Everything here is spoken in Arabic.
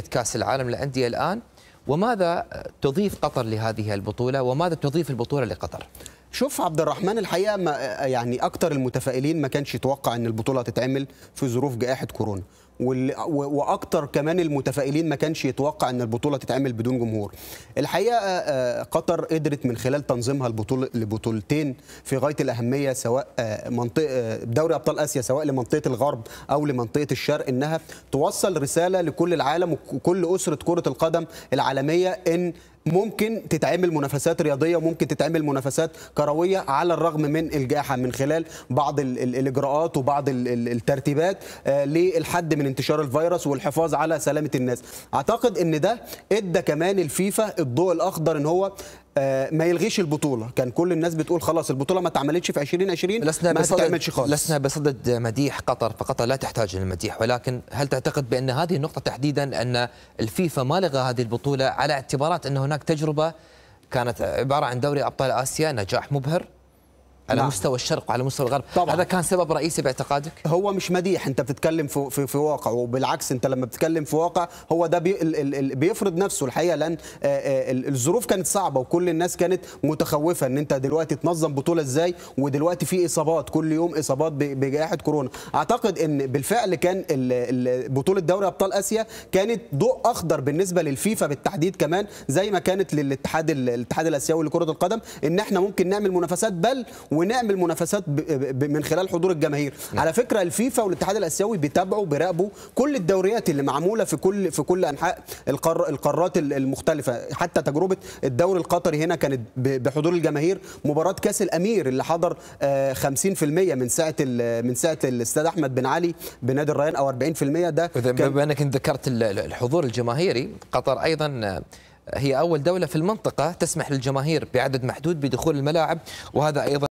كاس العالم للأندية الآن وماذا تضيف قطر لهذه البطولة وماذا تضيف البطولة لقطر؟ شوف عبد الرحمن الحقيقه ما يعني اكتر المتفائلين ما كانش يتوقع ان البطوله هتتعمل في ظروف جائحه كورونا واكتر كمان المتفائلين ما كانش يتوقع ان البطوله تتعمل بدون جمهور الحقيقه آه، آه، قطر قدرت من خلال تنظيمها البطوله لبطولتين في غايه الاهميه سواء آه، منطقه دوري ابطال اسيا سواء لمنطقه الغرب او لمنطقه الشرق انها توصل رساله لكل العالم وكل اسره كره القدم العالميه ان ممكن تتعمل منافسات رياضيه وممكن تتعمل منافسات كرويه على الرغم من الجائحه من خلال بعض الاجراءات وبعض الترتيبات آه، للحد من انتشار الفيروس والحفاظ على سلامه الناس اعتقد ان ده ادى كمان الفيفا الضوء الاخضر ان هو آه، ما يلغيش البطوله كان كل الناس بتقول خلاص البطوله ما اتعملتش في 2020 لسنا ما بصدد خالص لسنا بصدد مديح قطر فقطر لا تحتاج للمديح ولكن هل تعتقد بان هذه النقطه تحديدا ان الفيفا ما لغى هذه البطوله على اعتبارات ان هناك تجربه كانت عباره عن دوري ابطال اسيا نجاح مبهر على نعم. مستوى الشرق وعلى مستوى الغرب طبعا. هذا كان سبب رئيسي باعتقادك هو مش مديح انت بتتكلم في, في, في واقع وبالعكس انت لما بتتكلم في واقع هو ده بي ال ال بيفرض نفسه الحقيقه لان آه، آه، الظروف كانت صعبه وكل الناس كانت متخوفه ان انت دلوقتي تنظم بطوله ازاي ودلوقتي في اصابات كل يوم اصابات بجائحه كورونا اعتقد ان بالفعل كان بطوله دوري ابطال اسيا كانت ضوء اخضر بالنسبه للفيفا بالتحديد كمان زي ما كانت للاتحاد الاتحاد الاسيوي لكره القدم ان احنا ممكن نعمل منافسات بل و ونعمل منافسات من خلال حضور الجماهير على فكره الفيفا والاتحاد الاسيوي بيتابعوا بيراقبوا كل الدوريات اللي معموله في كل في كل انحاء القار القارات المختلفه حتى تجربه الدوري القطري هنا كانت بحضور الجماهير مباراه كاس الامير اللي حضر 50% آه، من ساعه من ساعه الاستاد احمد بن علي بنادي الريان او 40% ده بما انك ذكرت الحضور الجماهيري قطر ايضا آه، هي اول دوله في المنطقه تسمح للجماهير بعدد محدود بدخول الملاعب وهذا ايضا